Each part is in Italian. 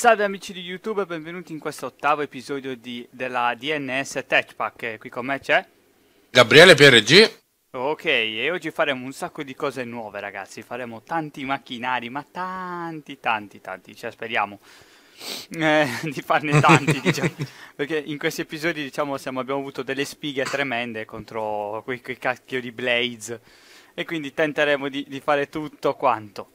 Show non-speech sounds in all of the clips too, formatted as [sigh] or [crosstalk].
Salve amici di YouTube e benvenuti in questo ottavo episodio di, della DNS Tech Pack. Eh, qui con me c'è Gabriele PRG. Ok, e oggi faremo un sacco di cose nuove, ragazzi. Faremo tanti macchinari, ma tanti, tanti, tanti. Cioè, speriamo eh, [laughs] di farne tanti, [laughs] diciamo. Perché in questi episodi, diciamo, siamo, abbiamo avuto delle spighe tremende contro quei, quei cacchio di Blaze. E quindi tenteremo di, di fare tutto quanto.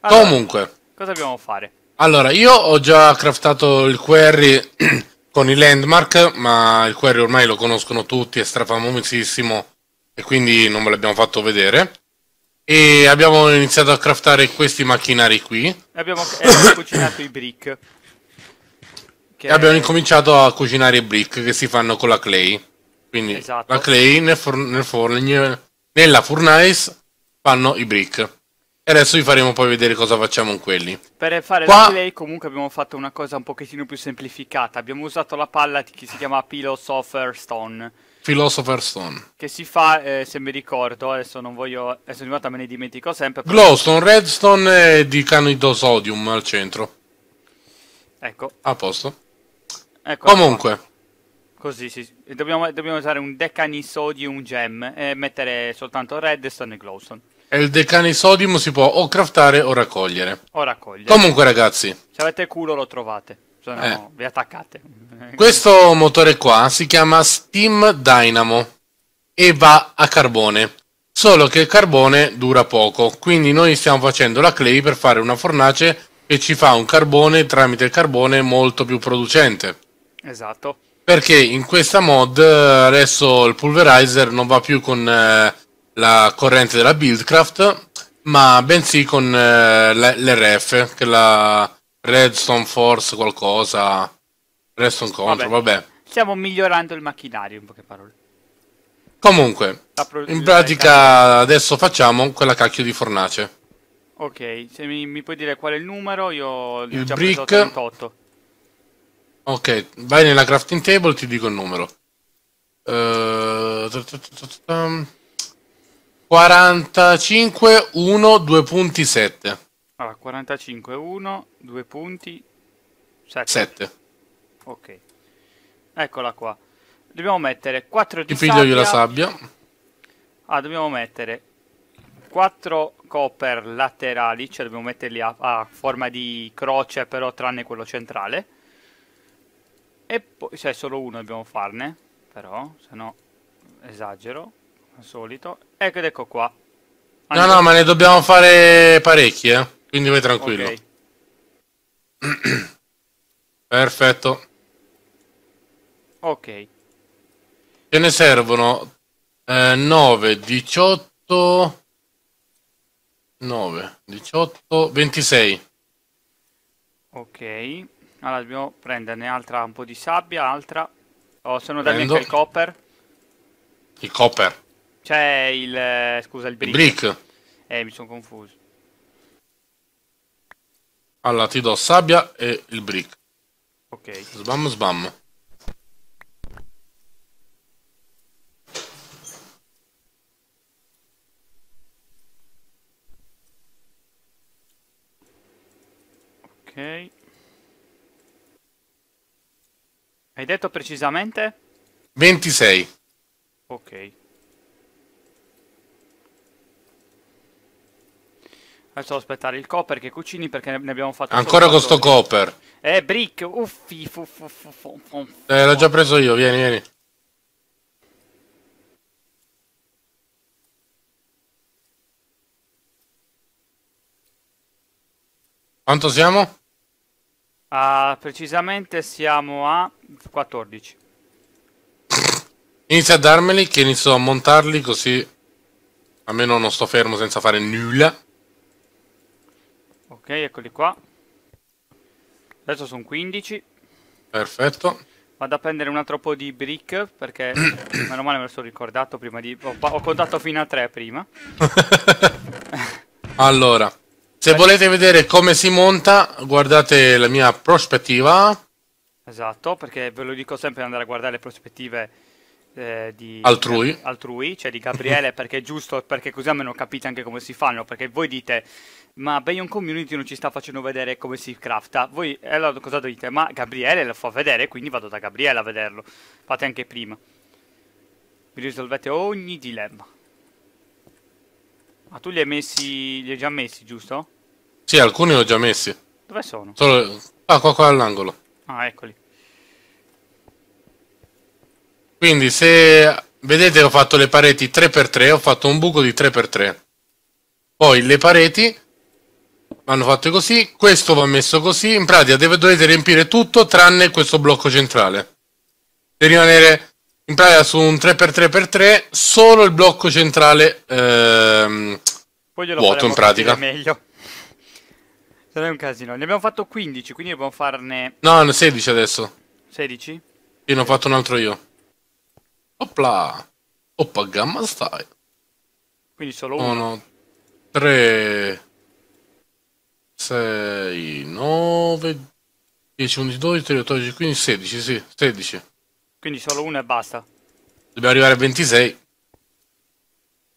Allora, Comunque, cosa dobbiamo fare? Allora, io ho già craftato il query [clears throat] con i landmark, ma il query ormai lo conoscono tutti, è strafamosissimo e quindi non ve l'abbiamo fatto vedere. E abbiamo iniziato a craftare questi macchinari qui. E abbiamo eh, cucinato i brick. Che... E abbiamo incominciato a cucinare i brick che si fanno con la clay. Quindi esatto. la clay nel for- nel for- nella furnace fanno i brick. E adesso vi faremo poi vedere cosa facciamo con quelli. Per fare Qua... la comunque abbiamo fatto una cosa un pochettino più semplificata. Abbiamo usato la palla che si chiama Philosopher Stone. Philosopher Stone. Che si fa, eh, se mi ricordo, adesso non voglio... Adesso ogni volta me ne dimentico sempre. Però... Glowstone, Redstone e eh, di canido sodium al centro. Ecco. A posto. Ecco. ecco comunque. Così, sì. Dobbiamo, dobbiamo usare un decanisodium gem e mettere soltanto Redstone e Glowstone. E il decane sodium si può o craftare o raccogliere. O raccogliere. Comunque ragazzi. Se avete culo lo trovate. Se no, eh. vi attaccate. Questo motore qua si chiama Steam Dynamo e va a carbone. Solo che il carbone dura poco, quindi noi stiamo facendo la clay per fare una fornace che ci fa un carbone tramite il carbone molto più producente. Esatto. Perché in questa mod eh, adesso il pulverizer non va più con eh, la corrente della Buildcraft, ma bensì con eh, l'RF, che è la Redstone Force qualcosa, Redstone Control, vabbè. vabbè. Stiamo migliorando il macchinario, in poche parole. Comunque, in pratica adesso facciamo quella cacchio di fornace. Ok, se mi, mi puoi dire qual è il numero, io il ho già brick. 38. Ok, vai nella crafting table, e ti dico il numero. Uh... 45, 1, 2 punti 7. Allora, 45, 1, 2 punti 7. 7. Ok. Eccola qua. Dobbiamo mettere 4 di Ti sabbia. la sabbia. Ah, dobbiamo mettere 4 copper laterali, cioè dobbiamo metterli a, a forma di croce, però tranne quello centrale. E poi, cioè solo uno dobbiamo farne, però, se no esagero al Ecco Ed ecco qua. Andiamo. No, no, ma ne dobbiamo fare parecchie, eh. Quindi vai tranquillo. Okay. [clears throat] Perfetto. Ok. Ce ne servono eh, 9, 18, 9, 18, 26. Ok. Allora dobbiamo prenderne altra, un po' di sabbia, altra. Oh, sono da anche il copper. Il copper. Cioè il... Eh, scusa, il brick. brick. Eh, mi sono confuso. Allora, ti do sabbia e il brick. Ok. Sbam, sbam. Ok. Hai detto precisamente? 26. Ok. Faccio aspettare il copper che cucini perché ne abbiamo fatto... Ancora con sto copper. Eh, brick, uffi, fu, Eh, l'ho già preso io, vieni, vieni. Quanto siamo? Uh, precisamente siamo a 14. Inizia a darmeli che inizio a montarli così almeno non sto fermo senza fare nulla. Ok, eccoli qua. Adesso sono 15. Perfetto. Vado a prendere un altro po' di brick perché [coughs] meno male me lo sono ricordato prima di... Ho, ho contato fino a 3 prima. [laughs] allora, se Adesso... volete vedere come si monta, guardate la mia prospettiva. Esatto, perché ve lo dico sempre andare a guardare le prospettive eh, di altrui. Di, altrui, cioè di Gabriele, [laughs] perché è giusto, perché così almeno capite anche come si fanno, perché voi dite ma Bayon Community non ci sta facendo vedere come si crafta. Voi eh, allora cosa dite? Ma Gabriele lo fa vedere, quindi vado da Gabriele a vederlo. Fate anche prima. Vi risolvete ogni dilemma. Ma tu li hai messi, li hai già messi, giusto? Sì, alcuni li ho già messi. Dove sono? Solo... Ah, qua, qua all'angolo. Ah, eccoli. Quindi se vedete ho fatto le pareti 3x3, ho fatto un buco di 3x3. Poi le pareti vanno fatte così, questo va messo così, in pratica deve, dovete riempire tutto tranne questo blocco centrale. Per rimanere in pratica su un 3x3x3 solo il blocco centrale ehm, vuoto in pratica. Meglio. Sarà un casino. Ne abbiamo fatto 15, quindi dobbiamo farne... No, 16 adesso. 16? Sì, ne ho fatto un altro io. Oppla! Oppa, gamma stai. Quindi solo uno. Uno, tre... 6, 9, 10, 11, 12, 13, 14, 15, 16, sì, 16. Quindi solo uno e basta. Dobbiamo arrivare a 26.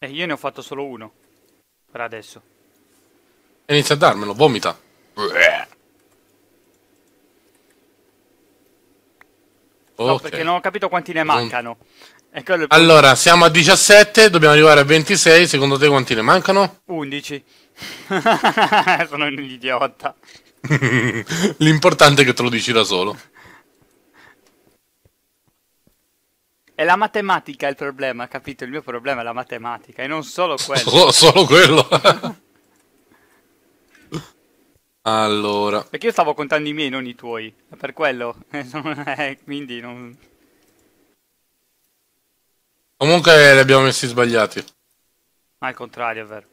E eh, io ne ho fatto solo uno. Per adesso. E inizia a darmelo, vomita. Bleh. Okay. Oh, perché certo. non ho capito quanti ne mancano. Mm. Allora, siamo a 17, dobbiamo arrivare a 26. Secondo te quanti ne mancano? 11. [laughs] Sono un idiota. [laughs] L'importante è che te lo dici da solo. È la matematica il problema, capito? Il mio problema è la matematica e non solo quello. [laughs] Solo, solo quello. Allora. Perché io stavo contando i miei, non i tuoi. È per quello. [laughs] Eh, quindi non... Comunque li abbiamo messi sbagliati. Al contrario, è vero.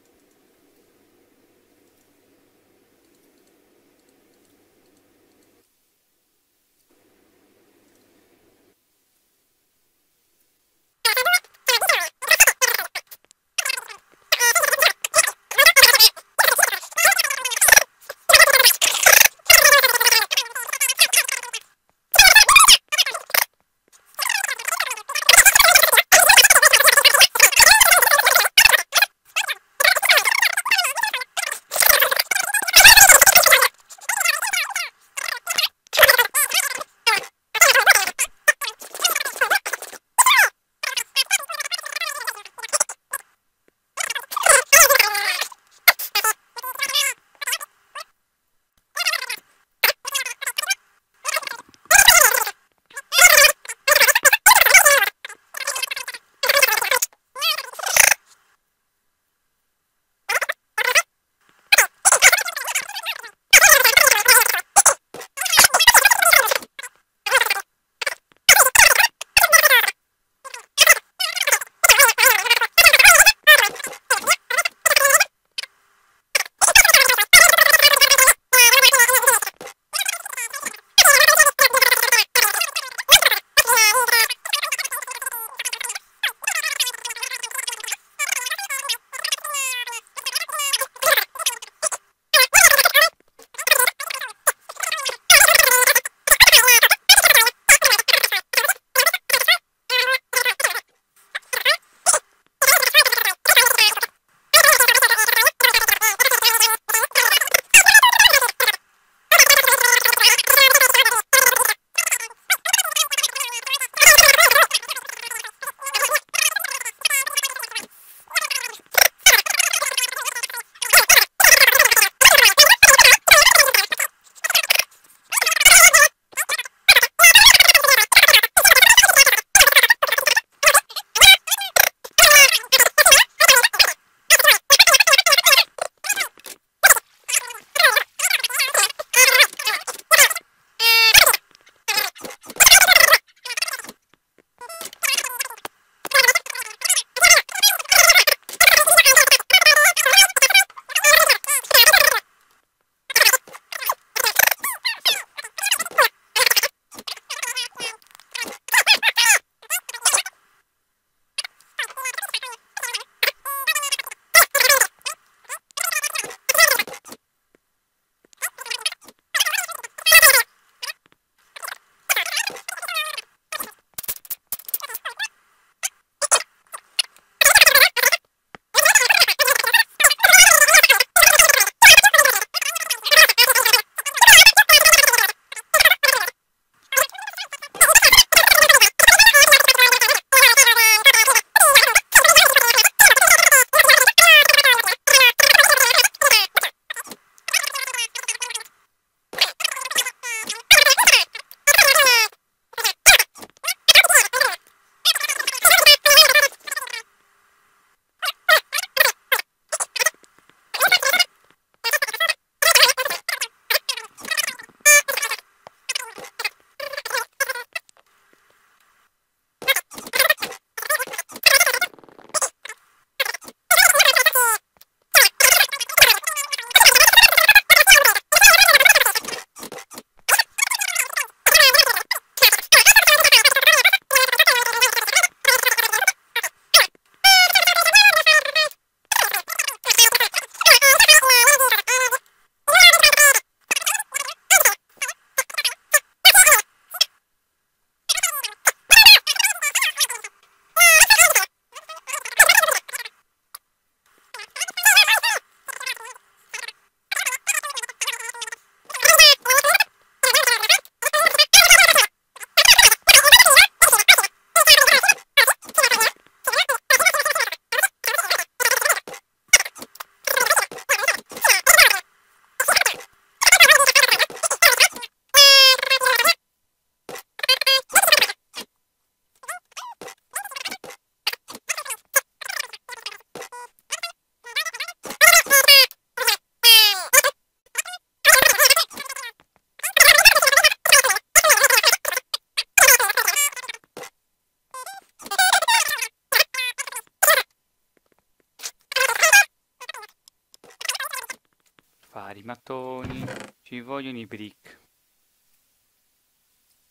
fare mattoni, ci vogliono i brick.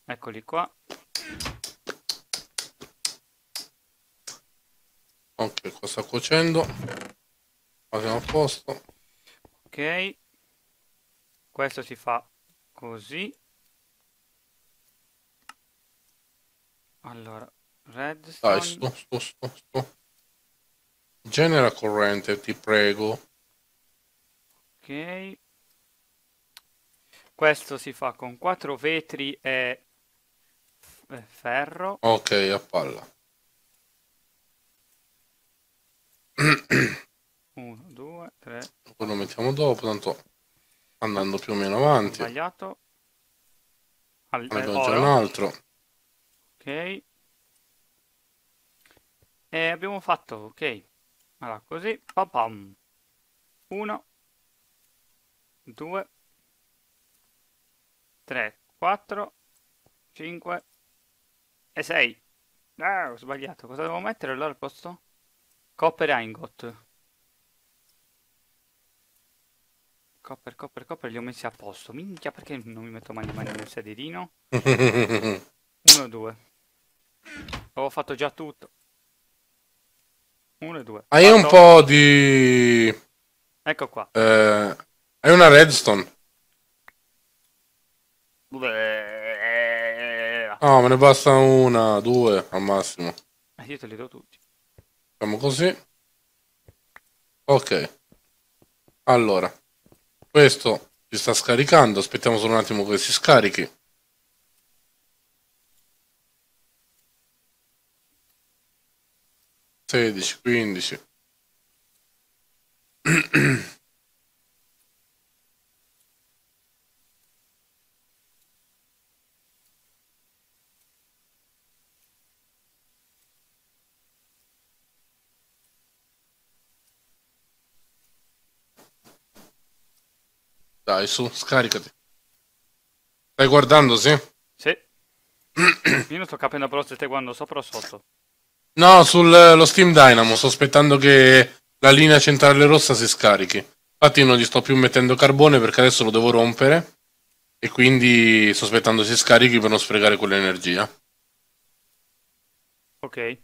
Eccoli qua. Ok, qua sta cuocendo. Abbiamo a posto. Ok. Questo si fa così. Allora, red Dai, sto, sto, sto, sto. Genera corrente, ti prego ok questo si fa con quattro vetri e eh, ferro ok a palla 1 2 3 quello mettiamo dopo tanto andando più o meno avanti sbagliato Al, eh, abbiamo già un altro ok e abbiamo fatto ok allora così papam 1 2, 3, 4, 5 e 6. Ah, ho sbagliato. Cosa devo mettere allora al posto? Copper ingot. Copper, copper, copper, li ho messi a posto. Minchia, perché non mi metto mai le mani nel sederino? 1, 2. Avevo fatto già tutto. 1 e 2. Hai fatto... un po' di... Ecco qua. Eh è una redstone. No, oh, me ne basta una, due al massimo. Eh, io te li do tutti. Facciamo così. Ok. Allora, questo si sta scaricando, aspettiamo solo un attimo che si scarichi. Sedici, quindici. [clears throat] Vai su, scaricati. Stai guardando, sì? Sì. [clears throat] Io non sto capendo però se stai guardando sopra o sotto. No, sullo eh, Steam Dynamo, sto aspettando che la linea centrale rossa si scarichi. Infatti non gli sto più mettendo carbone perché adesso lo devo rompere e quindi sto aspettando si scarichi per non sprecare quell'energia. Ok.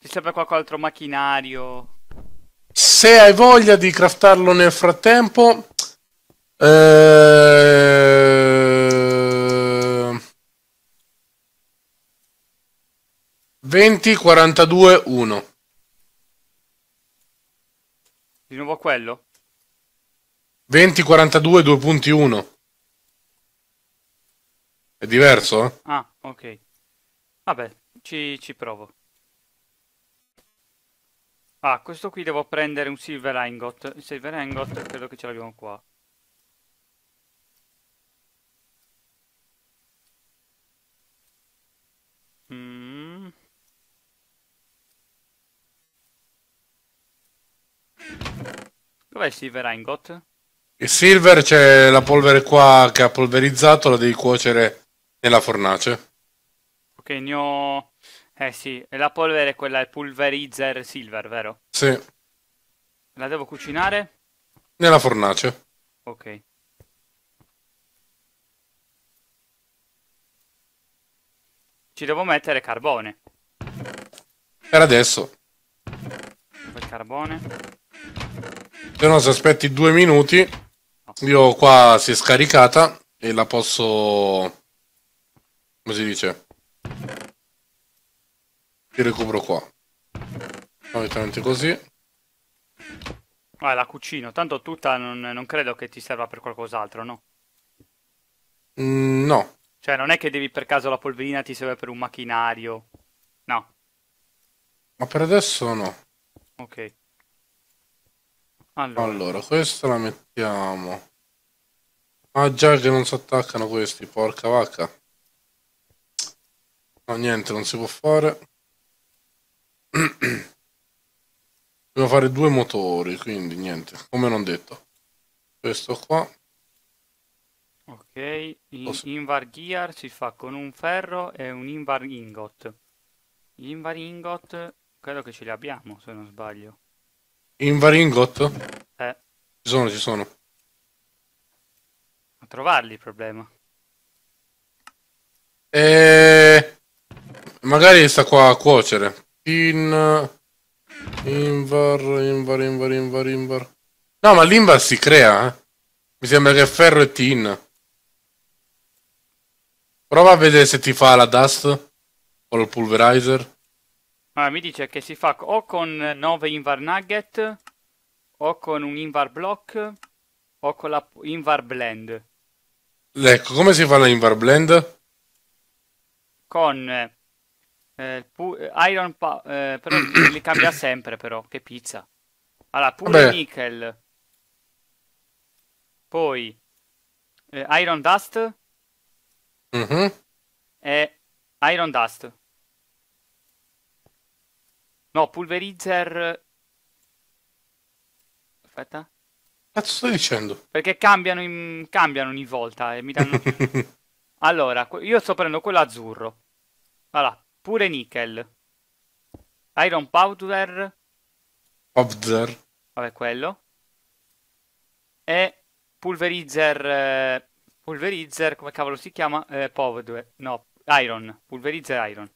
Ci serve qualche altro macchinario? Se hai voglia di craftarlo nel frattempo, 20, 42, 1. Di nuovo quello? 20, 42, 21 È diverso? Eh? Ah, ok. Vabbè, ci, ci provo. Ah, questo qui devo prendere un Silver Ingot. Il Silver Ingot credo che ce l'abbiamo qua. Dov'è Silver Ingot? Il Silver c'è la polvere qua che ha polverizzato, la devi cuocere nella fornace. Ok, ne ho... Eh sì, e la polvere è quella, il pulverizer silver, vero? Sì. La devo cucinare? Nella fornace. Ok. Ci devo mettere carbone. Per adesso. Il carbone. Se no, se aspetti due minuti, io qua si è scaricata e la posso... come si dice? Ti recupero qua. Solitamente così. Ah, la cucino. Tanto tutta non, non credo che ti serva per qualcos'altro, no? Mm, no. Cioè, non è che devi per caso la polverina ti serve per un macchinario. No. Ma per adesso no. Ok. Allora. allora, questa la mettiamo. Ah, già che non si attaccano questi, porca vacca. No, niente, non si può fare. [clears throat] Dobbiamo fare due motori, quindi niente, come non detto. Questo qua. Ok, l'invar gear si fa con un ferro e un invar ingot. Gli invar ingot credo che ce li abbiamo, se non sbaglio. In Varingot? Eh. Ci sono, ci sono. A trovarli il problema. E... Eh, magari sta qua a cuocere. In... Invar, invar, invar, invar, invar. No, ma l'invar si crea, eh. Mi sembra che ferro e tin. Prova a vedere se ti fa la dust o il pulverizer. Allora, ah, mi dice che si fa o con 9 invar nugget, o con un invar block, o con la invar blend. Ecco, come si fa la invar blend? Con eh, eh, eh iron, pa- eh, però [clears throat] li cambia sempre però, che pizza. Allora, pure Vabbè. nickel. Poi, eh, iron dust. Mm-hmm. E iron dust. No, Pulverizer... Aspetta. Cazzo sto dicendo? Perché cambiano, in... cambiano ogni volta e mi danno... [laughs] allora, io sto prendendo quello azzurro. Allora, pure nickel. Iron powder. Powder. Vabbè, quello. E pulverizer... Eh, pulverizer, come cavolo si chiama? Eh, powder. No, iron. Pulverizer iron.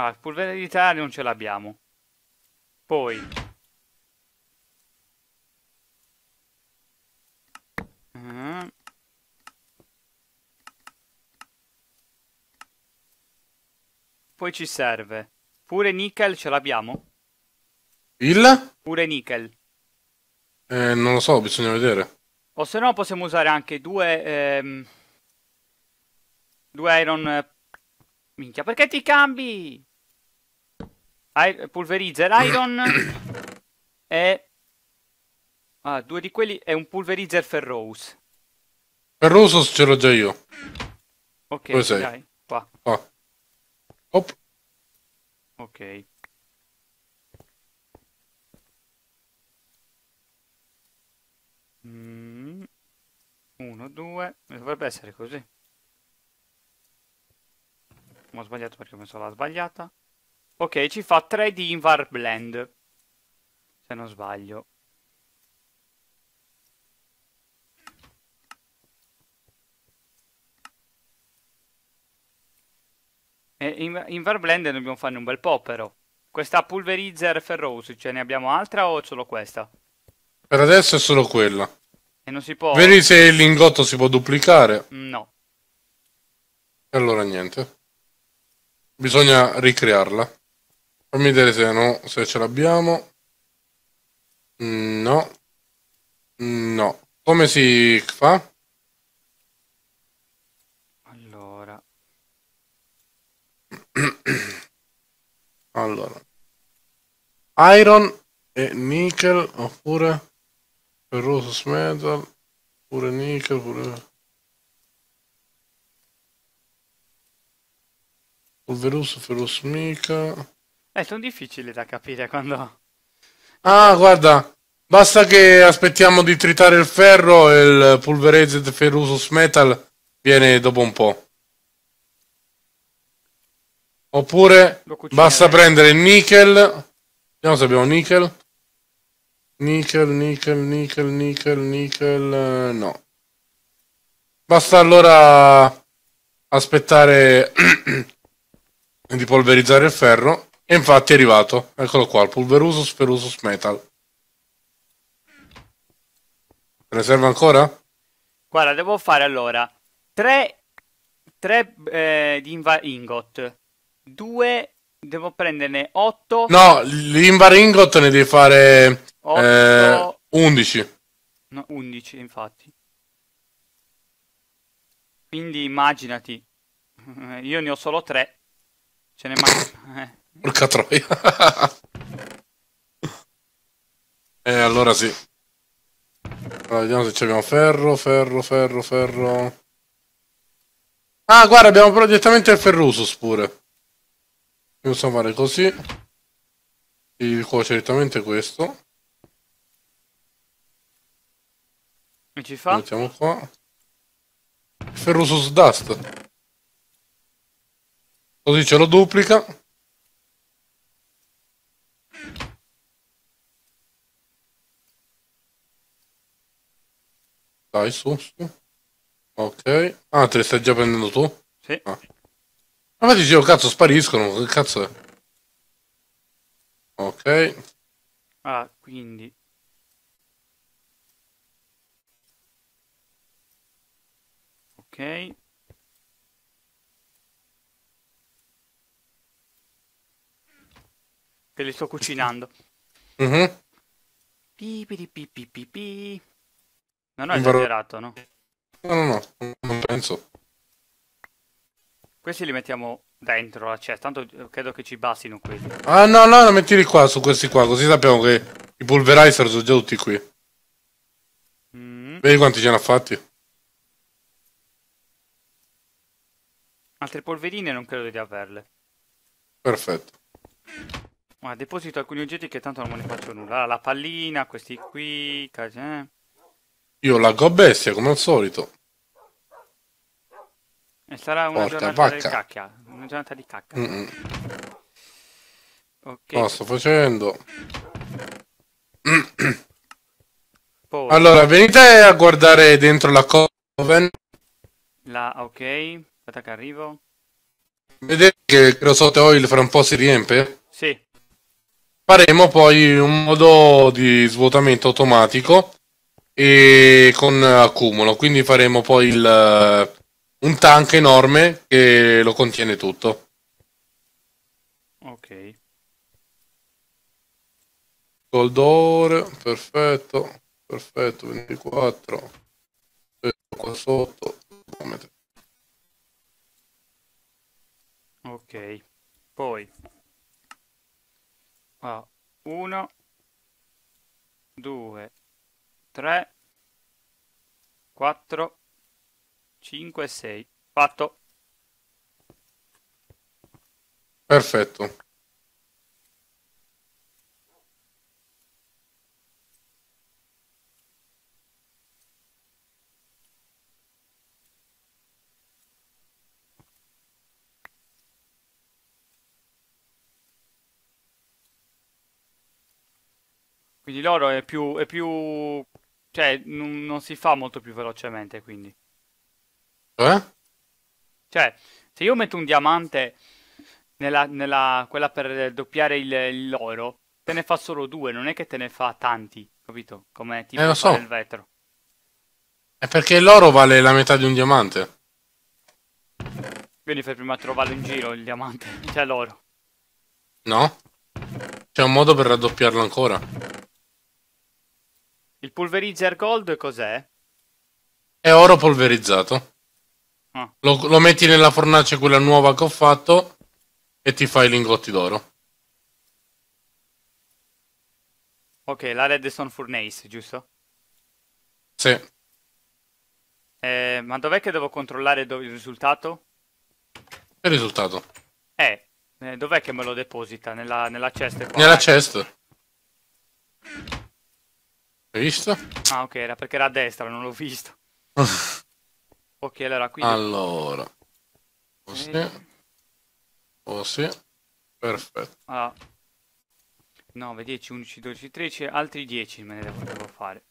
Allora, ah, pulverità non ce l'abbiamo. Poi... Uh. Poi ci serve. Pure nickel ce l'abbiamo? Il? Pure nickel. Eh, non lo so, bisogna vedere. O se no possiamo usare anche due... Ehm, due iron... Eh, minchia, perché ti cambi? I pulverizza [coughs] l'Iron e... Ah, due di quelli è un pulverizzer ferrous. Ferroso ce l'ho già io. Ok, Dove sei? dai, qua. qua. Ok. Mm. Uno, due. Dovrebbe essere così. Ma ho sbagliato perché ho messo la sbagliata. Ok, ci fa 3 di Invar Blend. Se non sbaglio. E in, in Blend dobbiamo farne un bel po', però. Questa Pulverizer Ferrose, ce ne abbiamo altra o solo questa? Per adesso è solo quella. E non si può... Vedi se il lingotto si può duplicare? No. E allora niente. Bisogna ricrearla. Fammi vedere se, no, se ce l'abbiamo. Mm, no. Mm, no. Come si fa? Allora. [clears throat] allora. Iron e nickel oppure ferrous metal oppure nickel pure polveroso ferrous mica eh, sono difficili da capire quando... Ah, guarda, basta che aspettiamo di tritare il ferro e il pulverized ferrusus metal viene dopo un po'. Oppure basta prendere il nickel. Vediamo se abbiamo nickel. Nickel, nickel, nickel, nickel, nickel. No. Basta allora aspettare [clears throat] di polverizzare il ferro e infatti è arrivato. Eccolo qua, il Pulverusus Perusus Metal. Te ne serve ancora? Guarda, devo fare allora 3 eh, di inva- ingot, 2 devo prenderne 8. No, l'invar ingot ne devi fare 8... eh, 11. No, 11 infatti. Quindi immaginati, eh, io ne ho solo 3. Ce ne manca. [laughs] Eh. Porca troia. e [laughs] eh, allora sì. Allora, vediamo se abbiamo ferro, ferro, ferro, ferro. Ah, guarda, abbiamo però direttamente il ferrusus pure. Possiamo fare così. Si cuoce direttamente questo. E ci fa? mettiamo qua. Ferrusus Dust. Così ce lo duplica. Dai, su, su. Ok. Ah, te le stai già prendendo tu? Sì. Ah. ah ma dicevo, cazzo, spariscono. Che cazzo è? Ok. Ah, quindi... Ok. Che le sto cucinando. Mhm. Mm pi, pi, pi, pi, pi, pi. Non ho esagerato, no? No, no, no, non penso. Questi li mettiamo dentro la eh, cesta, cioè, tanto credo che ci bastino quelli. Ah no, no, no, mettili qua, su questi qua, così sappiamo che i pulverizer sono già tutti qui. Mm. Vedi quanti ce n'ha fatti? Altre polverine non credo di averle. Perfetto. Ma ah, deposito alcuni oggetti che tanto non me ne faccio nulla. la pallina, questi qui... Eh. Io laggo a bestia come al solito. E sarà una Porca giornata vacca. cacca. Una giornata di cacca. Mm -mm. Ok. No, sto facendo. Poi. Allora, venite a guardare dentro la coven. La, ok. Aspetta che arrivo. Vedete che il creosote oil fra un po' si riempie? Sì. Faremo poi un modo di svuotamento automatico e con eh, accumulo. Quindi faremo poi il, eh, un tank enorme che lo contiene tutto. Ok. Gold ore, perfetto, perfetto, 24. Questo qua sotto. Ok. Poi 3, 4, 5 6. Fatto. Perfetto. Quindi l'oro è più, è più cioè, n- non si fa molto più velocemente, quindi. Eh? Cioè, se io metto un diamante nella, nella quella per doppiare il, l'oro, te ne fa solo due, non è che te ne fa tanti, capito? Come tipo eh, lo so. il vetro. È perché l'oro vale la metà di un diamante. Quindi fai prima trovarlo in giro il diamante, [laughs] c'è cioè l'oro. No? C'è un modo per raddoppiarlo ancora. Il pulverizer gold cos'è? È oro polverizzato. Ah. Lo, lo, metti nella fornace quella nuova che ho fatto e ti fai i lingotti d'oro. Ok, la Redstone Furnace, giusto? Sì. Eh, ma dov'è che devo controllare do il risultato? Il risultato? Eh, eh dov'è che me lo deposita? Nella, nella chest? nella eh. chest. Hai visto? Ah, ok, era perché era a destra, non l'ho visto. [laughs] ok, allora qui... Allora... Così. Eh. Così. Perfetto. Allora. 9, 10, 11, 12, 13, altri 10 me ne devo fare.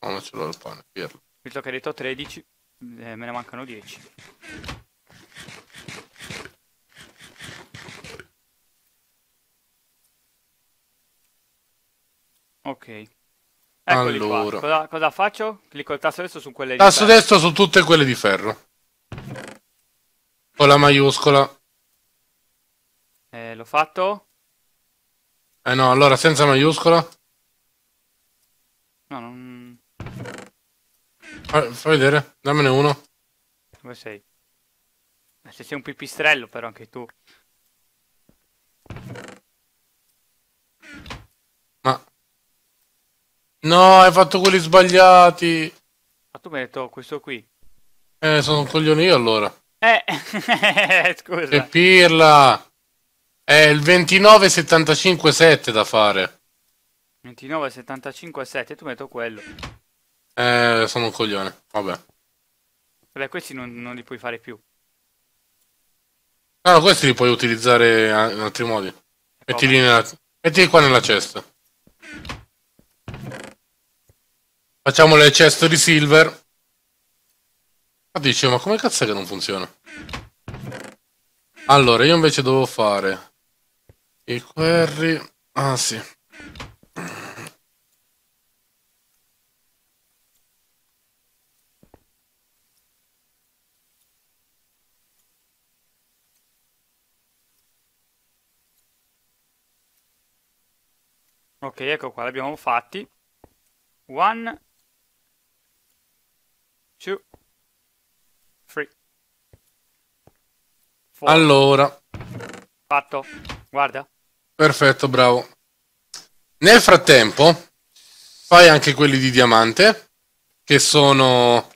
Non ah, ce l'ho il pane, pirlo. Visto che hai detto 13, eh, me ne mancano 10. Ok. Eccoli allora. Cosa, cosa, faccio? Clicco il tasto destro su quelle di Tasto ferro. destro su tutte quelle di ferro. Con la maiuscola. Eh, l'ho fatto? Eh no, allora senza maiuscola. No, non... Ah, fai vedere, dammene uno. Dove sei? Eh, se sei un pipistrello però anche tu. No, hai fatto quelli sbagliati. Ma tu mi hai detto questo qui. Eh, sono un coglione io allora. Eh, [laughs] scusa. Che pirla. È il 29,75,7 da fare. 29,75,7, tu metto quello. Eh, sono un coglione, vabbè. Vabbè, questi non, non li puoi fare più. No, ah, no, questi li puoi utilizzare in altri modi. Mettili, nella, mettili qua nella cesta. Facciamo le ceste di silver. Ma dice, ma come cazzo è che non funziona? Allora, io invece devo fare i query... Ah, sì. Ok, ecco qua, l'abbiamo fatti. One two, three, four. Allora. Fatto. Guarda. Perfetto, bravo. Nel frattempo, fai anche quelli di diamante, che sono...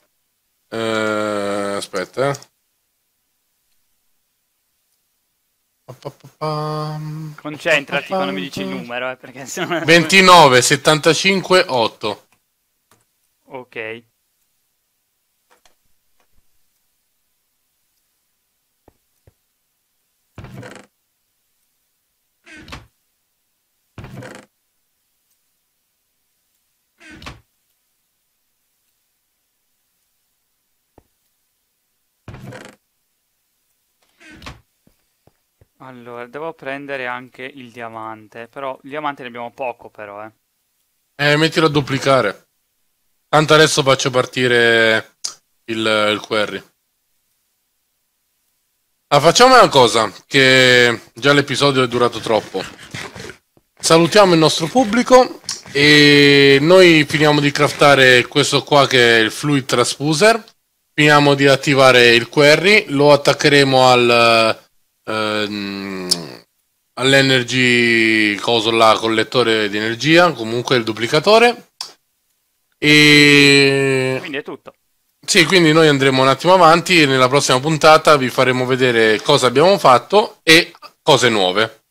Eh, aspetta. Eh. Concentrati quando mi dici il numero, eh, perché sennò... 29, 75, 8. Ok. Allora, devo prendere anche il diamante, però il diamante ne abbiamo poco però, eh. Eh, mettilo a duplicare. Tanto adesso faccio partire il, il query. Ah, facciamo una cosa, che già l'episodio è durato troppo. Salutiamo il nostro pubblico e noi finiamo di craftare questo qua che è il Fluid Transfuser. Finiamo di attivare il query, lo attaccheremo al ehm, all'energy coso là collettore di energia comunque il duplicatore e quindi è tutto sì quindi noi andremo un attimo avanti e nella prossima puntata vi faremo vedere cosa abbiamo fatto e cose nuove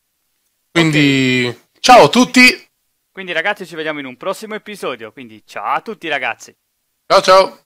quindi okay. ciao a tutti quindi ragazzi ci vediamo in un prossimo episodio quindi ciao a tutti ragazzi ciao ciao